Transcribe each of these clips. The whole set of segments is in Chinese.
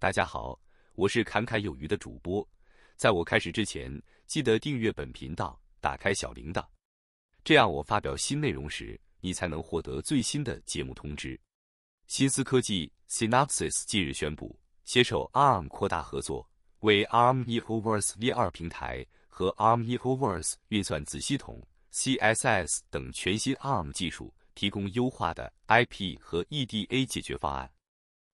大家好，我是侃侃有余的主播。在我开始之前，记得订阅本频道，打开小铃铛，这样我发表新内容时，你才能获得最新的节目通知。新思科技 s y n o p s i s 近日宣布，携手 ARM 扩大合作，为 ARM Evers V2 平台和 ARM Evers 运算子系统 （CSS） 等全新 ARM 技术提供优化的 IP 和 EDA 解决方案。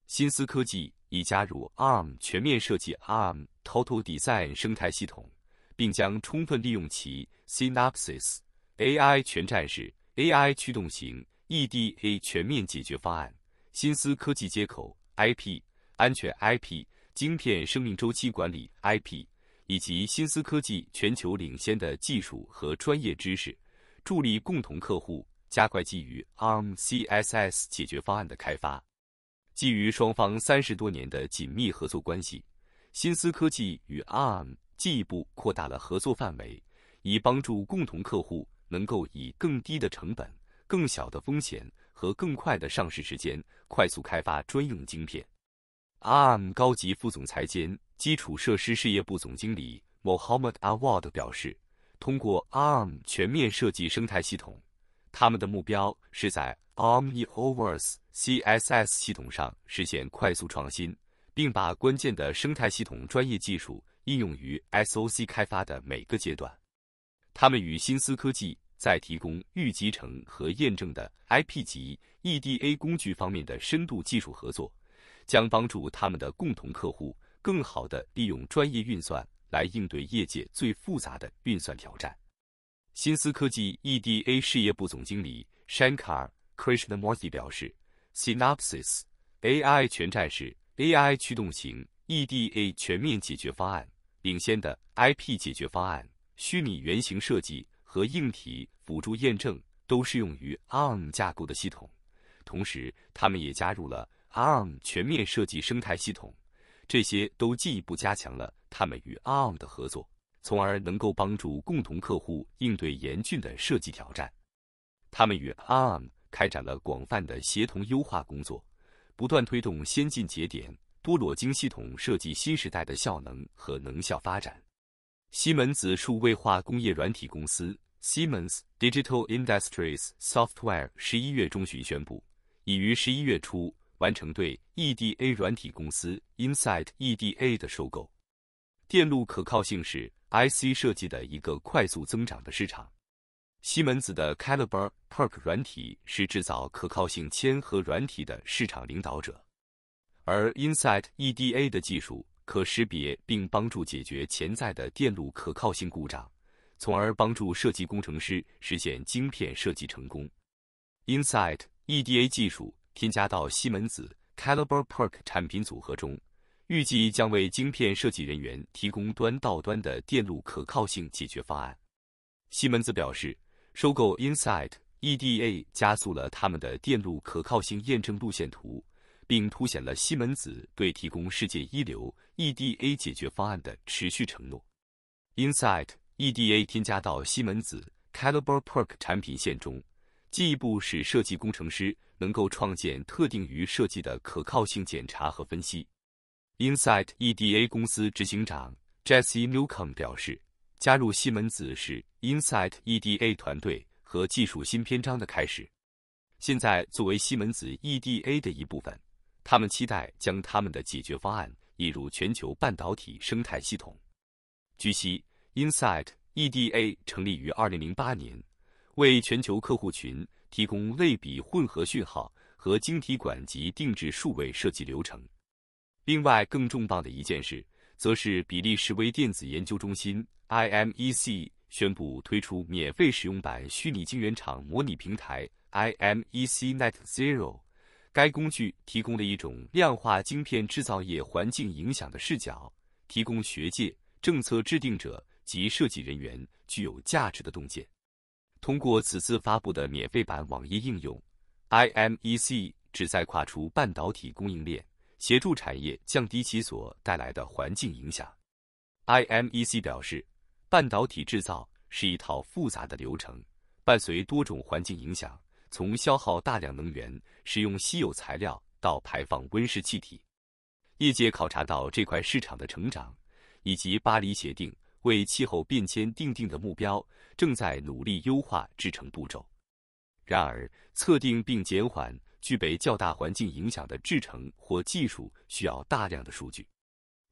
新思科技。已加入 ARM 全面设计 ARM Total Design 生态系统，并将充分利用其 Synopsys AI 全站式 AI 驱动型 EDA 全面解决方案、新思科技接口 IP 安全 IP 晶片生命周期管理 IP 以及新思科技全球领先的技术和专业知识，助力共同客户加快基于 ARM CSS 解决方案的开发。基于双方三十多年的紧密合作关系，新思科技与 ARM 进一步扩大了合作范围，以帮助共同客户能够以更低的成本、更小的风险和更快的上市时间，快速开发专用晶片。ARM 高级副总裁兼基础设施事业部总经理 Mohammad Awad 表示：“通过 ARM 全面设计生态系统，他们的目标是在 ARM Evers。” CSS 系统上实现快速创新，并把关键的生态系统专业技术应用于 SOC 开发的每个阶段。他们与新思科技在提供预集成和验证的 IP 级 EDA 工具方面的深度技术合作，将帮助他们的共同客户更好的利用专业运算来应对业界最复杂的运算挑战。新思科技 EDA 事业部总经理 Shankar Krishnamurthy 表示。Synopsis AI 全站式 AI 驱动型 EDA 全面解决方案，领先的 IP 解决方案、虚拟原型设计和硬体辅助验证都适用于 ARM 架构的系统。同时，他们也加入了 ARM 全面设计生态系统，这些都进一步加强了他们与 ARM 的合作，从而能够帮助共同客户应对严峻的设计挑战。他们与 ARM。开展了广泛的协同优化工作，不断推动先进节点多裸晶系统设计新时代的效能和能效发展。西门子数位化工业软体公司 Siemens Digital Industries Software 11月中旬宣布，已于11月初完成对 EDA 软体公司 Insight EDA 的收购。电路可靠性是 IC 设计的一个快速增长的市场。西门子的 Calibre Perk 软体是制造可靠性铅和软体的市场领导者，而 Insight EDA 的技术可识别并帮助解决潜在的电路可靠性故障，从而帮助设计工程师实现晶片设计成功。Insight EDA 技术添加到西门子 Calibre Perk 产品组合中，预计将为晶片设计人员提供端到端的电路可靠性解决方案。西门子表示。收购 Insight EDA 加速了他们的电路可靠性验证路线图，并凸显了西门子对提供世界一流 EDA 解决方案的持续承诺。Insight EDA 添加到西门子 c a l i b r Perk 产品线中，进一步使设计工程师能够创建特定于设计的可靠性检查和分析。Insight EDA 公司执行长 Jesse Newcomb 表示。加入西门子是 Insight EDA 团队和技术新篇章的开始。现在作为西门子 EDA 的一部分，他们期待将他们的解决方案引入全球半导体生态系统。据悉，Insight EDA 成立于2008年，为全球客户群提供类比混合讯号和晶体管及定制数位设计流程。另外，更重磅的一件事。则是比利时微电子研究中心 IMEC 宣布推出免费使用版虚拟晶圆厂模拟平台 IMEC Net Zero。该工具提供了一种量化晶片制造业环境影响的视角，提供学界、政策制定者及设计人员具有价值的洞见。通过此次发布的免费版网页应用，IMEC 旨在跨出半导体供应链。协助产业降低其所带来的环境影响，IMEC 表示，半导体制造是一套复杂的流程，伴随多种环境影响，从消耗大量能源、使用稀有材料到排放温室气体。业界考察到这块市场的成长，以及巴黎协定为气候变迁定定的目标，正在努力优化制成步骤。然而，测定并减缓。具备较大环境影响的制程或技术需要大量的数据，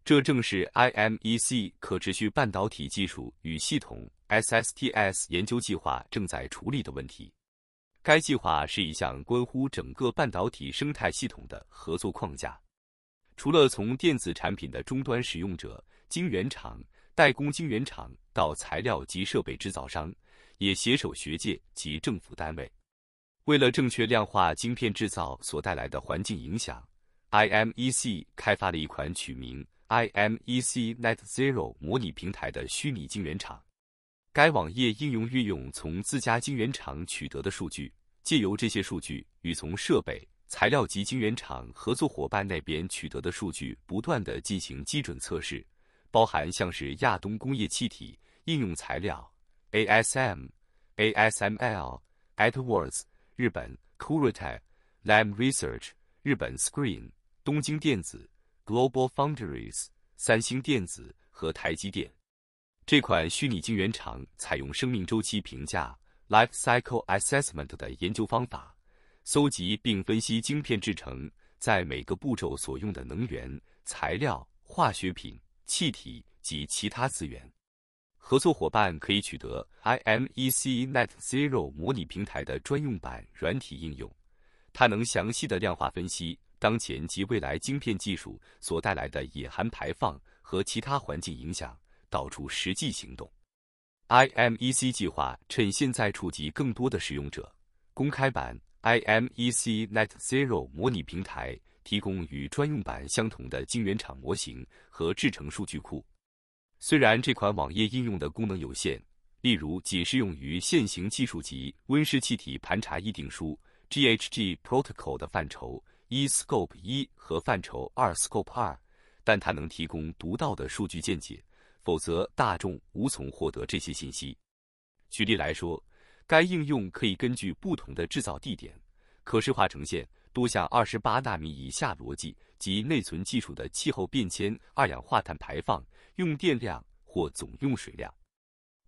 这正是 IMEC 可持续半导体技术与系统 SSTS 研究计划正在处理的问题。该计划是一项关乎整个半导体生态系统的合作框架，除了从电子产品的终端使用者、晶圆厂、代工晶圆厂到材料及设备制造商，也携手学界及政府单位。为了正确量化晶片制造所带来的环境影响，IMEC 开发了一款取名 IMEC Net Zero 模拟平台的虚拟晶圆厂。该网页应用运用从自家晶圆厂取得的数据，借由这些数据与从设备、材料及晶圆厂合作伙伴那边取得的数据，不断地进行基准测试，包含像是亚东工业气体、应用材料、ASM、ASML、a t w o r d s 日本 Kurite、Lam Research、日本 Screen、东京电子、Global Foundries、三星电子和台积电。这款虚拟晶圆厂采用生命周期评价 （Life Cycle Assessment） 的研究方法，搜集并分析晶片制成在每个步骤所用的能源、材料、化学品、气体及其他资源。合作伙伴可以取得 IMEC Net Zero 模拟平台的专用版软体应用，它能详细的量化分析当前及未来晶片技术所带来的隐含排放和其他环境影响，导出实际行动。IMEC 计划趁现在触及更多的使用者，公开版 IMEC Net Zero 模拟平台提供与专用版相同的晶圆厂模型和制程数据库。虽然这款网页应用的功能有限，例如仅适用于现行技术级温室气体盘查议定书 （GHG Protocol） 的范畴一 （Scope 一）和范畴二 （Scope 2），但它能提供独到的数据见解，否则大众无从获得这些信息。举例来说，该应用可以根据不同的制造地点可视化呈现多项二十八纳米以下逻辑及内存技术的气候变迁二氧化碳排放。用电量或总用水量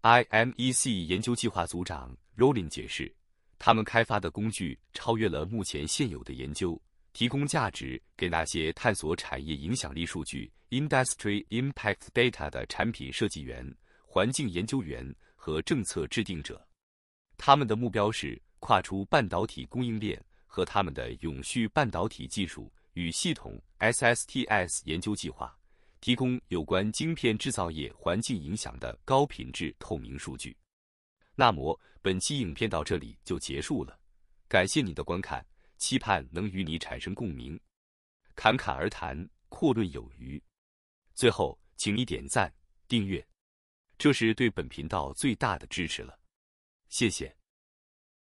，IMEC 研究计划组长 Rollin 解释，他们开发的工具超越了目前现有的研究，提供价值给那些探索产业影响力数据 （Industry Impact Data） 的产品设计员、环境研究员和政策制定者。他们的目标是跨出半导体供应链和他们的永续半导体技术与系统 （SSTs） 研究计划。提供有关晶片制造业环境影响的高品质透明数据。那么本期影片到这里就结束了，感谢你的观看，期盼能与你产生共鸣。侃侃而谈，阔论有余。最后，请你点赞、订阅，这是对本频道最大的支持了。谢谢。